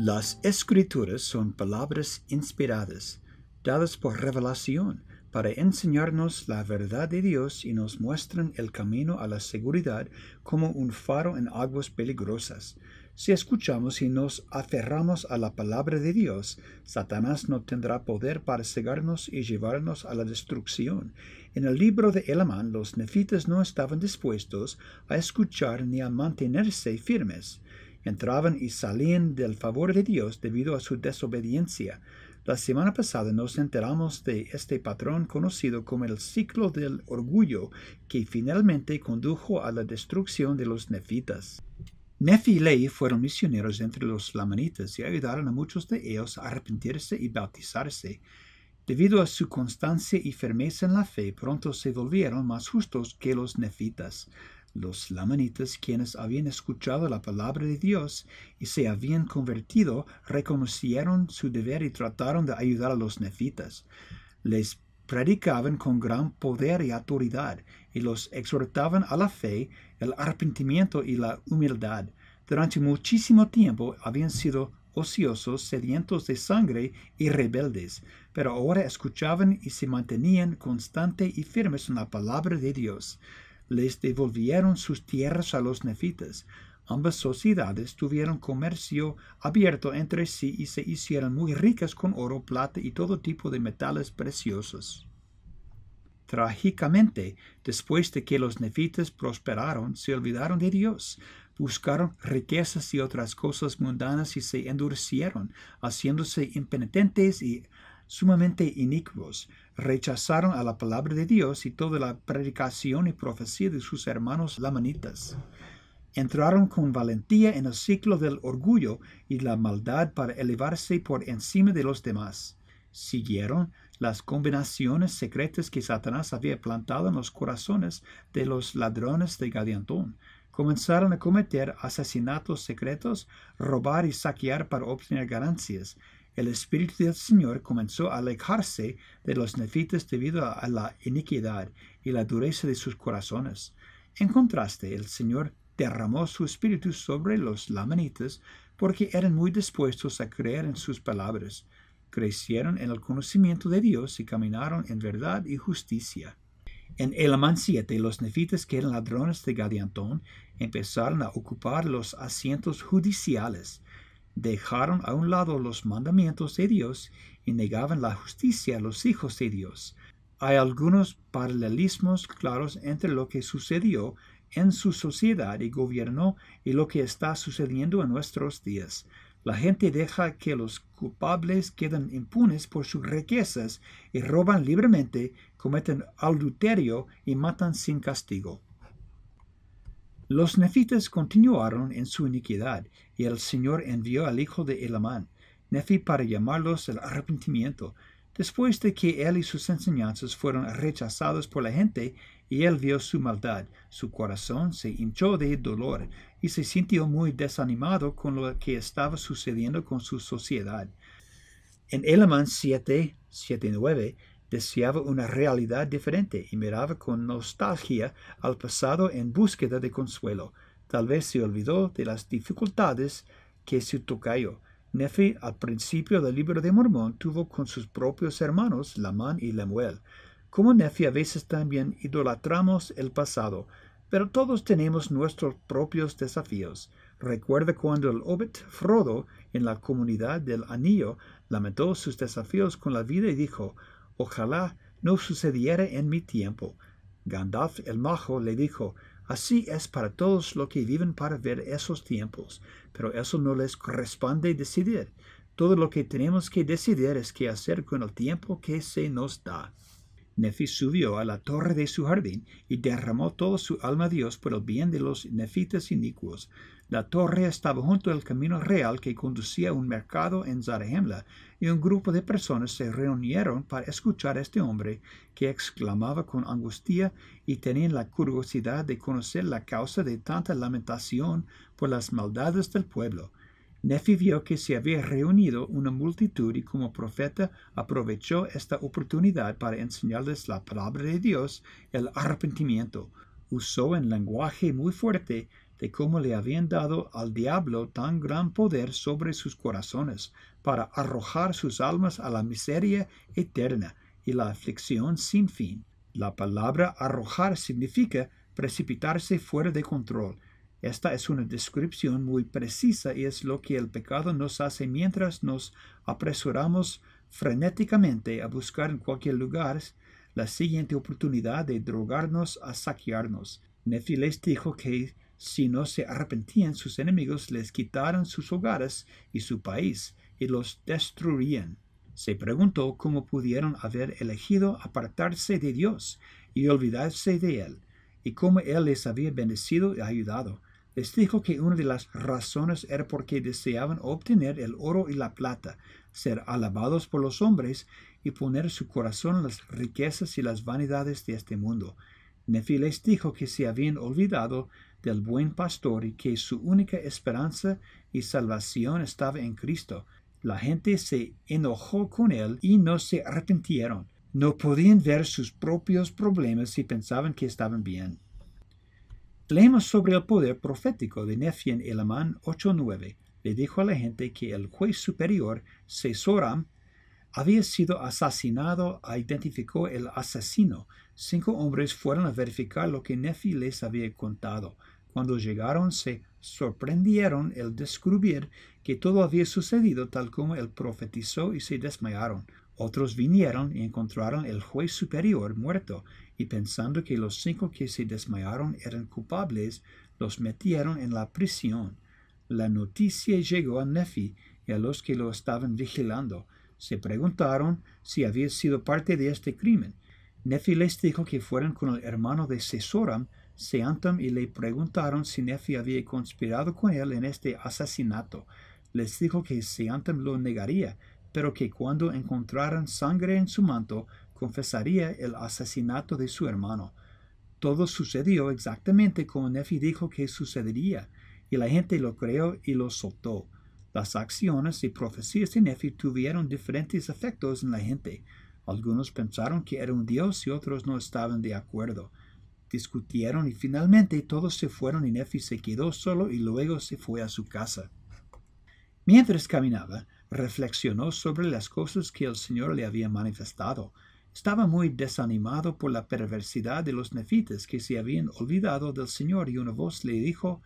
Las escrituras son palabras inspiradas, dadas por revelación, para enseñarnos la verdad de Dios y nos muestran el camino a la seguridad como un faro en aguas peligrosas. Si escuchamos y nos aferramos a la palabra de Dios, Satanás no tendrá poder para cegarnos y llevarnos a la destrucción. En el libro de Elamán, los nefitas no estaban dispuestos a escuchar ni a mantenerse firmes entraban y salían del favor de Dios debido a su desobediencia. La semana pasada nos enteramos de este patrón conocido como el ciclo del orgullo, que finalmente condujo a la destrucción de los nefitas. Nefi y Lei fueron misioneros entre los lamanitas y ayudaron a muchos de ellos a arrepentirse y bautizarse. Debido a su constancia y firmeza en la fe, pronto se volvieron más justos que los nefitas los lamanitas, quienes habían escuchado la palabra de Dios y se habían convertido, reconocieron su deber y trataron de ayudar a los nefitas. Les predicaban con gran poder y autoridad y los exhortaban a la fe, el arrepentimiento y la humildad. Durante muchísimo tiempo habían sido ociosos, sedientos de sangre y rebeldes, pero ahora escuchaban y se mantenían constante y firmes en la palabra de Dios les devolvieron sus tierras a los nefitas. Ambas sociedades tuvieron comercio abierto entre sí y se hicieron muy ricas con oro, plata y todo tipo de metales preciosos. Trágicamente, después de que los nefitas prosperaron, se olvidaron de Dios, buscaron riquezas y otras cosas mundanas y se endurecieron, haciéndose impenitentes y sumamente inicuos, rechazaron a la palabra de Dios y toda la predicación y profecía de sus hermanos lamanitas. Entraron con valentía en el ciclo del orgullo y la maldad para elevarse por encima de los demás. Siguieron las combinaciones secretas que Satanás había plantado en los corazones de los ladrones de gadiantón comenzaron a cometer asesinatos secretos, robar y saquear para obtener ganancias, el Espíritu del Señor comenzó a alejarse de los nefitas debido a la iniquidad y la dureza de sus corazones. En contraste, el Señor derramó su espíritu sobre los lamanitas porque eran muy dispuestos a creer en sus palabras. Crecieron en el conocimiento de Dios y caminaron en verdad y justicia. En Elamán 7, los nefitas que eran ladrones de Gadiantón empezaron a ocupar los asientos judiciales dejaron a un lado los mandamientos de Dios y negaban la justicia a los hijos de Dios. Hay algunos paralelismos claros entre lo que sucedió en su sociedad y gobierno y lo que está sucediendo en nuestros días. La gente deja que los culpables queden impunes por sus riquezas y roban libremente, cometen adulterio y matan sin castigo. Los nefitas continuaron en su iniquidad y el Señor envió al hijo de Elamán, Nefi, para llamarlos al arrepentimiento. Después de que él y sus enseñanzas fueron rechazados por la gente, y él vio su maldad, su corazón se hinchó de dolor y se sintió muy desanimado con lo que estaba sucediendo con su sociedad. En Elamán siete, 7 deseaba una realidad diferente y miraba con nostalgia al pasado en búsqueda de consuelo. Tal vez se olvidó de las dificultades que su tocayo, Nefi, al principio del libro de Mormón, tuvo con sus propios hermanos Lamán y Lemuel. Como Nefi a veces también idolatramos el pasado, pero todos tenemos nuestros propios desafíos. Recuerda cuando el Hobbit Frodo en la comunidad del Anillo lamentó sus desafíos con la vida y dijo, ojalá no sucediera en mi tiempo. Gandalf el Majo le dijo, Así es para todos los que viven para ver esos tiempos, pero eso no les corresponde decidir. Todo lo que tenemos que decidir es qué hacer con el tiempo que se nos da. Nefi subió a la torre de su jardín y derramó toda su alma a Dios por el bien de los nefitas inicuos. La torre estaba junto al camino real que conducía a un mercado en Zarahemla, y un grupo de personas se reunieron para escuchar a este hombre, que exclamaba con angustia y tenían la curiosidad de conocer la causa de tanta lamentación por las maldades del pueblo. Nefi vio que se había reunido una multitud y como profeta aprovechó esta oportunidad para enseñarles la palabra de Dios, el arrepentimiento. Usó en lenguaje muy fuerte de cómo le habían dado al diablo tan gran poder sobre sus corazones, para arrojar sus almas a la miseria eterna y la aflicción sin fin. La palabra arrojar significa precipitarse fuera de control, esta es una descripción muy precisa y es lo que el pecado nos hace mientras nos apresuramos frenéticamente a buscar en cualquier lugar la siguiente oportunidad de drogarnos a saquearnos. Nefi dijo que si no se arrepentían sus enemigos les quitaran sus hogares y su país y los destruirían. Se preguntó cómo pudieron haber elegido apartarse de Dios y olvidarse de Él, y cómo Él les había bendecido y ayudado les dijo que una de las razones era porque deseaban obtener el oro y la plata, ser alabados por los hombres y poner su corazón en las riquezas y las vanidades de este mundo. Nefi les dijo que se habían olvidado del buen pastor y que su única esperanza y salvación estaba en Cristo. La gente se enojó con él y no se arrepintieron. No podían ver sus propios problemas y pensaban que estaban bien. Leemos sobre el poder profético de Nefi en Elamán 8.9. Le dijo a la gente que el juez superior, Sesoram, había sido asesinado e identificó el asesino. Cinco hombres fueron a verificar lo que Nefi les había contado. Cuando llegaron se sorprendieron al descubrir que todo había sucedido tal como él profetizó y se desmayaron. Otros vinieron y encontraron el juez superior muerto y pensando que los cinco que se desmayaron eran culpables, los metieron en la prisión. La noticia llegó a Nefi y a los que lo estaban vigilando. Se preguntaron si había sido parte de este crimen. Nefi les dijo que fueran con el hermano de Sesoram, Seantam, y le preguntaron si Nefi había conspirado con él en este asesinato. Les dijo que Seantam lo negaría, pero que cuando encontraran sangre en su manto, confesaría el asesinato de su hermano. Todo sucedió exactamente como Nefi dijo que sucedería, y la gente lo creó y lo soltó. Las acciones y profecías de Nefi tuvieron diferentes efectos en la gente. Algunos pensaron que era un dios y otros no estaban de acuerdo. Discutieron y finalmente todos se fueron y Nefi se quedó solo y luego se fue a su casa. Mientras caminaba, reflexionó sobre las cosas que el Señor le había manifestado. Estaba muy desanimado por la perversidad de los nefites que se habían olvidado del Señor y una voz le dijo,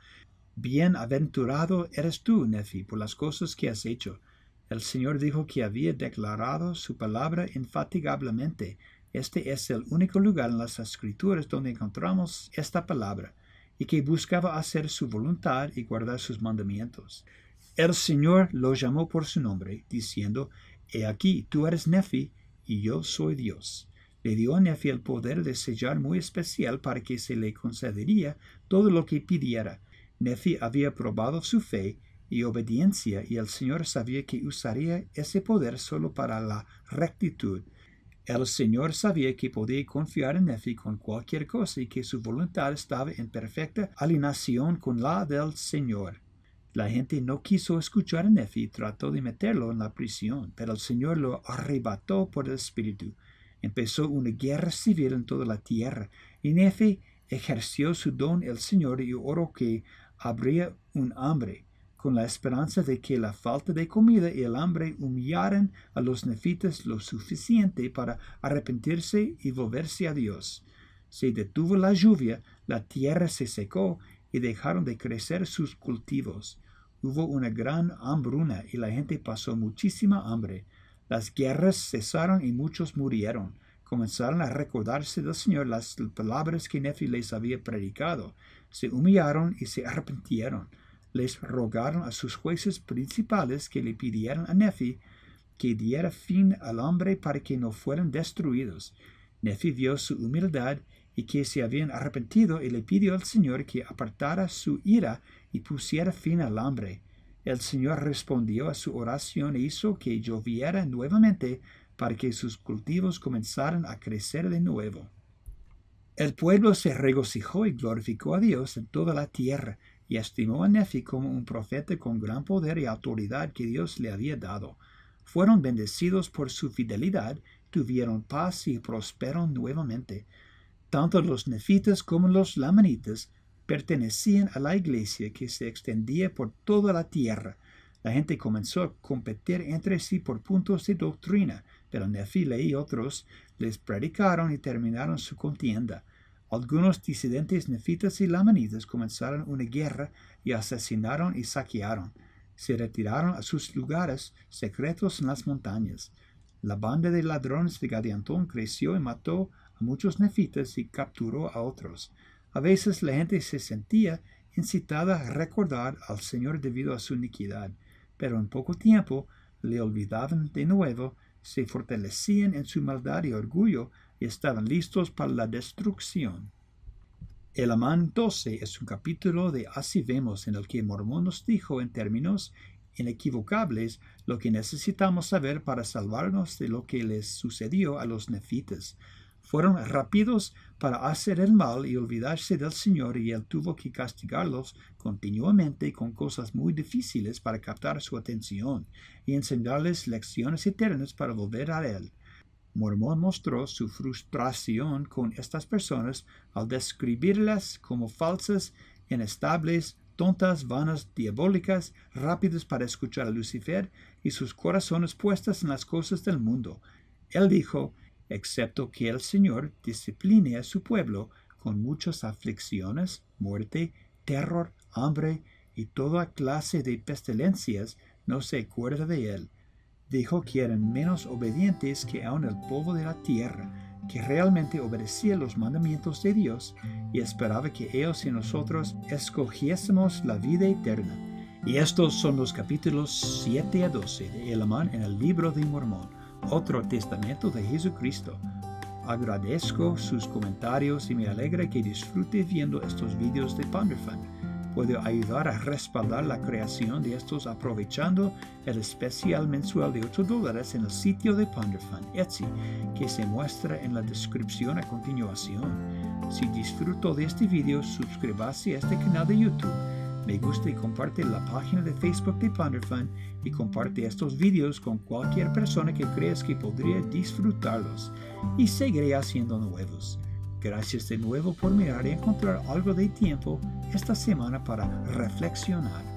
Bienaventurado eres tú, Nefi, por las cosas que has hecho. El Señor dijo que había declarado su palabra infatigablemente. Este es el único lugar en las escrituras donde encontramos esta palabra, y que buscaba hacer su voluntad y guardar sus mandamientos. El Señor lo llamó por su nombre, diciendo, He aquí, tú eres Nefi, y yo soy Dios. Le dio a Nefi el poder de sellar muy especial para que se le concedería todo lo que pidiera. Nefi había probado su fe y obediencia y el Señor sabía que usaría ese poder solo para la rectitud. El Señor sabía que podía confiar en Nefi con cualquier cosa y que su voluntad estaba en perfecta alineación con la del Señor. La gente no quiso escuchar a Nefi y trató de meterlo en la prisión, pero el Señor lo arrebató por el Espíritu. Empezó una guerra civil en toda la tierra, y Nefi ejerció su don el Señor y oró que habría un hambre, con la esperanza de que la falta de comida y el hambre humillaran a los nefitas lo suficiente para arrepentirse y volverse a Dios. Se detuvo la lluvia, la tierra se secó y dejaron de crecer sus cultivos hubo una gran hambruna y la gente pasó muchísima hambre. Las guerras cesaron y muchos murieron. Comenzaron a recordarse del Señor las palabras que Nefi les había predicado. Se humillaron y se arrepintieron. Les rogaron a sus jueces principales que le pidieran a Nefi que diera fin al hambre para que no fueran destruidos. Nefi vio su humildad y que se habían arrepentido y le pidió al Señor que apartara su ira y pusiera fin al hambre. El Señor respondió a su oración e hizo que lloviera nuevamente para que sus cultivos comenzaran a crecer de nuevo. El pueblo se regocijó y glorificó a Dios en toda la tierra y estimó a Nefi como un profeta con gran poder y autoridad que Dios le había dado. Fueron bendecidos por su fidelidad, tuvieron paz y prosperaron nuevamente. Tanto los nefitas como los lamanitas pertenecían a la iglesia que se extendía por toda la tierra. La gente comenzó a competir entre sí por puntos de doctrina, pero Nefila y otros les predicaron y terminaron su contienda. Algunos disidentes nefitas y lamanitas comenzaron una guerra y asesinaron y saquearon. Se retiraron a sus lugares secretos en las montañas. La banda de ladrones de Gadiantón creció y mató muchos nefitas y capturó a otros. A veces la gente se sentía incitada a recordar al Señor debido a su iniquidad, pero en poco tiempo le olvidaban de nuevo, se fortalecían en su maldad y orgullo y estaban listos para la destrucción. El Amán 12 es un capítulo de Así vemos en el que Mormón nos dijo en términos inequivocables lo que necesitamos saber para salvarnos de lo que les sucedió a los nefitas. Fueron rápidos para hacer el mal y olvidarse del Señor y Él tuvo que castigarlos continuamente con cosas muy difíciles para captar su atención y enseñarles lecciones eternas para volver a Él. Mormón mostró su frustración con estas personas al describirlas como falsas, inestables, tontas, vanas, diabólicas, rápidas para escuchar a Lucifer y sus corazones puestas en las cosas del mundo. Él dijo, excepto que el Señor discipline a su pueblo con muchas aflicciones, muerte, terror, hambre y toda clase de pestilencias, no se acuerda de él. Dijo que eran menos obedientes que aun el pueblo de la tierra, que realmente obedecía los mandamientos de Dios y esperaba que ellos y nosotros escogiésemos la vida eterna. Y estos son los capítulos 7 a 12 de Elamán en el libro de Mormón otro testamento de Jesucristo. Agradezco sus comentarios y me alegra que disfrute viendo estos vídeos de Ponderfan. Puedo ayudar a respaldar la creación de estos aprovechando el especial mensual de 8 dólares en el sitio de Ponderfan, Etsy, que se muestra en la descripción a continuación. Si disfruto de este vídeo, suscríbase a este canal de YouTube me gusta y comparte la página de Facebook de Ponderfun y comparte estos videos con cualquier persona que creas que podría disfrutarlos y seguiré haciendo nuevos. Gracias de nuevo por mirar y encontrar algo de tiempo esta semana para reflexionar.